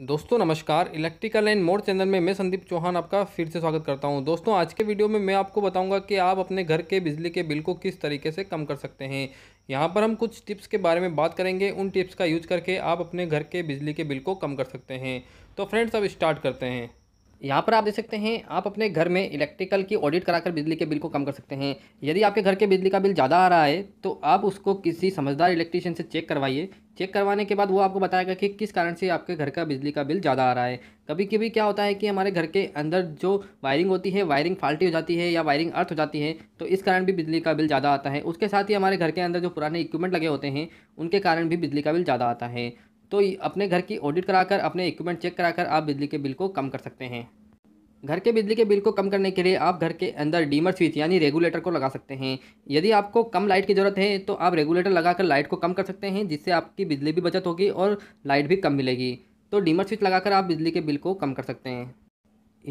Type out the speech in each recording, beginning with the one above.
दोस्तों नमस्कार electrical and मोड़ चैनल में मैं संदीप चौहान आपका फिर से स्वागत करता हूं दोस्तों आज के वीडियो में मैं आपको बताऊंगा कि आप अपने घर के बिजली के बिल को किस तरीके से कम कर सकते हैं यहां पर हम कुछ टिप्स के बारे में बात करेंगे उन टिप्स का यूज करके आप अपने घर के बिजली के बिल को कम कर सकते हैं तो फ्रेंड्स अब स्टार्ट करते हैं यहाँ पर आप देख सकते हैं आप अपने घर में इलेक्ट्रिकल की ऑडिट कराकर बिजली के बिल को कम कर सकते हैं यदि आपके घर के बिजली का बिल ज़्यादा आ रहा है तो आप उसको किसी समझदार इलेक्ट्रीशियन से चेक करवाइए चेक करवाने के बाद वो आपको बताएगा कि किस कारण से आपके घर का बिजली का बिल ज़्यादा आ रहा है कभी कभी क्या होता है कि हमारे घर के अंदर जो वायरिंग होती है वायरिंग फाल्टी हो जाती है या वायरिंग अर्थ हो जाती है तो इस कारण भी बिजली का बिल ज़्यादा आता है उसके साथ ही हमारे घर के अंदर जो पुराने इक्विपमेंट लगे होते हैं उनके कारण भी बिजली का बिल ज़्यादा आता है तो अपने घर की ऑडिट कराकर अपने इक्विपमेंट चेक कराकर आप बिजली के बिल को कम कर सकते हैं घर के बिजली के बिल को कम करने के लिए आप घर के अंदर डीमर स्विच यानी रेगुलेटर को लगा सकते हैं यदि आपको कम लाइट की ज़रूरत है तो आप रेगुलेटर लगाकर लाइट को कम कर सकते हैं जिससे आपकी बिजली भी बचत होगी और लाइट भी कम मिलेगी तो डीमर स्विच लगाकर आप बिजली के बिल को कम कर सकते हैं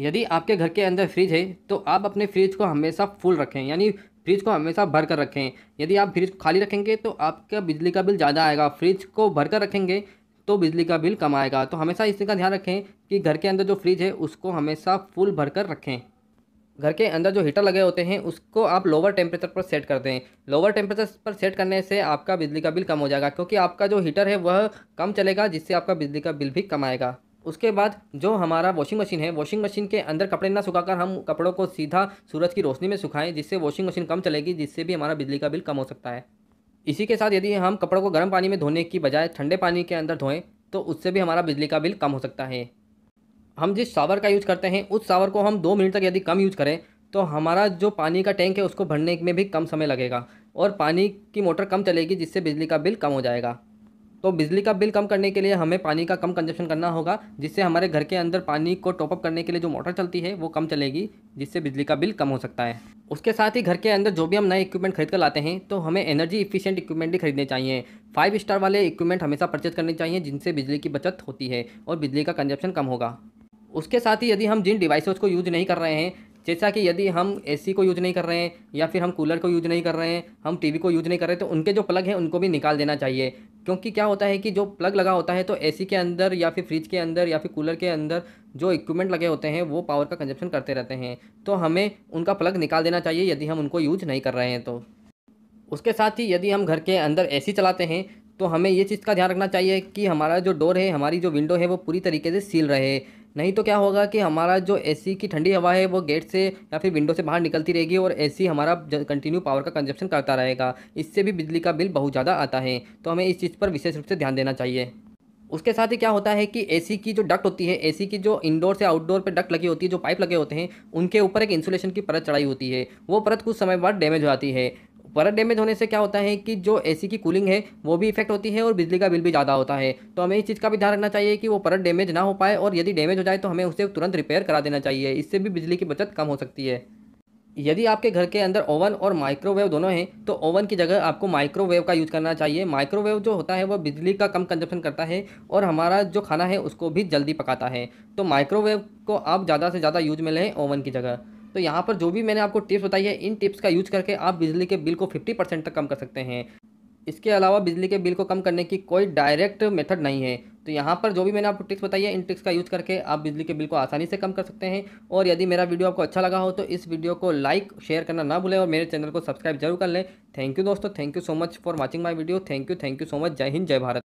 यदि आपके घर के अंदर फ्रिज है तो आप अपने फ्रिज को हमेशा फुल रखें यानी फ्रिज को हमेशा भर कर रखें यदि आप फ्रिज को खाली रखेंगे तो आपका बिजली का बिल ज़्यादा आएगा फ्रिज को भर कर रखेंगे तो बिजली का बिल कम आएगा तो हमेशा का ध्यान रखें कि घर के अंदर जो फ्रिज है उसको हमेशा फुल भर कर रखें घर के अंदर जो हीटर लगे होते हैं उसको आप लोअर टेम्परेचर पर सेट कर दें लोअर टेम्परेचर पर सेट करने से आपका बिजली का बिल कम हो जाएगा क्योंकि आपका जो हीटर है वह कम चलेगा जिससे आपका बिजली का बिल भी कम आएगा उसके बाद जो हमारा वॉशिंग मशीन है वॉशिंग मशीन के अंदर कपड़े ना सुखाकर हम कपड़ों को सीधा सूरज की रोशनी में सुखाएं जिससे वॉशिंग मशीन कम चलेगी जिससे भी हमारा बिजली का बिल कम हो सकता है इसी के साथ यदि हम कपड़ों को गर्म पानी में धोने की बजाय ठंडे पानी के अंदर धोएं तो उससे भी हमारा बिजली का बिल कम हो सकता है हम जिस सावर का यूज़ करते हैं उस सावर को हम दो मिनट तक यदि कम यूज़ करें तो हमारा जो पानी का टैंक है उसको भरने में भी कम समय लगेगा और पानी की मोटर कम चलेगी जिससे बिजली का बिल कम हो जाएगा तो बिजली का बिल कम करने के लिए हमें पानी का कम कंजप्शन करना होगा जिससे हमारे घर के अंदर पानी को टॉपअप करने के लिए जो मोटर चलती है वो कम चलेगी जिससे बिजली का बिल कम हो सकता है उसके साथ ही घर के अंदर जो भी हम नए इक्विपमेंट खरीद कर लाते हैं तो हमें एनर्जी इफिशियंट इक्विपमेंट भी खरीदने चाहिए फाइव स्टार वाले इक्विपमेंट हमेशा परचेज करने चाहिए जिनसे बिजली की बचत होती है और बिजली का कंजप्शन कम होगा उसके साथ ही यदि हम जिन डिवाइसेस को यूज़ नहीं कर रहे हैं जैसा कि यदि हम एसी को यूज़ नहीं कर रहे हैं या फिर हम कूलर को यूज़ नहीं कर रहे हैं हम टीवी को यूज़ नहीं कर रहे हैं तो उनके जो प्लग हैं उनको भी निकाल देना चाहिए क्योंकि क्या होता है कि जो प्लग लगा होता है तो एसी के अंदर या फिर फ्रिज के अंदर या फिर कूलर के अंदर जो इक्विपमेंट लगे होते हैं वो पावर का कंजप्शन करते रहते हैं तो हमें उनका प्लग निकाल देना चाहिए यदि हम उनको यूज नहीं कर रहे हैं तो उसके साथ ही यदि हम घर के अंदर ए चलाते हैं तो हमें ये चीज़ का ध्यान रखना चाहिए कि हमारा जो डोर है हमारी जो विंडो है वो पूरी तरीके से सील रहे नहीं तो क्या होगा कि हमारा जो एसी की ठंडी हवा है वो गेट से या फिर विंडो से बाहर निकलती रहेगी और एसी हमारा कंटिन्यू पावर का कंजप्शन करता रहेगा इससे भी बिजली का बिल बहुत ज़्यादा आता है तो हमें इस चीज़ पर विशेष रूप से ध्यान देना चाहिए उसके साथ ही क्या होता है कि एसी की जो डक्ट होती है एसी की जो इंडोर से आउटडोर पे डक्ट लगी होती है जो पाइप लगे होते हैं उनके ऊपर एक इंसुलेशन की परत चढ़ाई होती है वो परत कुछ समय बाद डैमेज हो जाती है परत डैमेज होने से क्या होता है कि जो एसी की कूलिंग है वो भी इफेक्ट होती है और बिजली का बिल भी ज़्यादा होता है तो हमें इस चीज़ का भी ध्यान रखना चाहिए कि वो परत डैमेज ना हो पाए और यदि डैमेज हो जाए तो हमें उसे तुरंत रिपेयर करा देना चाहिए इससे भी बिजली की बचत कम हो सकती है यदि आपके घर के अंदर ओवन और माइक्रोवेव दोनों हैं तो ओवन की जगह आपको माइक्रोवेव का यूज़ करना चाहिए माइक्रोवेव जो होता है वो बिजली का कम कंजप्शन करता है और हमारा जो खाना है उसको भी जल्दी पकाता है तो माइक्रोवेव को आप ज़्यादा से ज़्यादा यूज में लें ओवन की जगह तो यहाँ पर जो भी मैंने आपको टिप्स बताई है इन टिप्स का यूज करके आप बिजली के बिल को फिफ्टी परसेंट तक कम कर सकते हैं इसके अलावा बिजली के बिल को कम करने की कोई डायरेक्ट मेथड नहीं है तो यहाँ पर जो भी मैंने आपको टिप्स बताई है इन टिप्स का यूज़ करके आप बिजली के बिल को आसानी से कम कर सकते हैं और यदि मेरा वीडियो आपको अच्छा लगा हो तो इस वीडियो को लाइक शेयर करना ना भूलें और मेरे चैनल को सब्सक्राइब जरूर कर लें थैंक यू दोस्तों thank you so much for watching my video thank you thank you so much जय हिंद जय भारत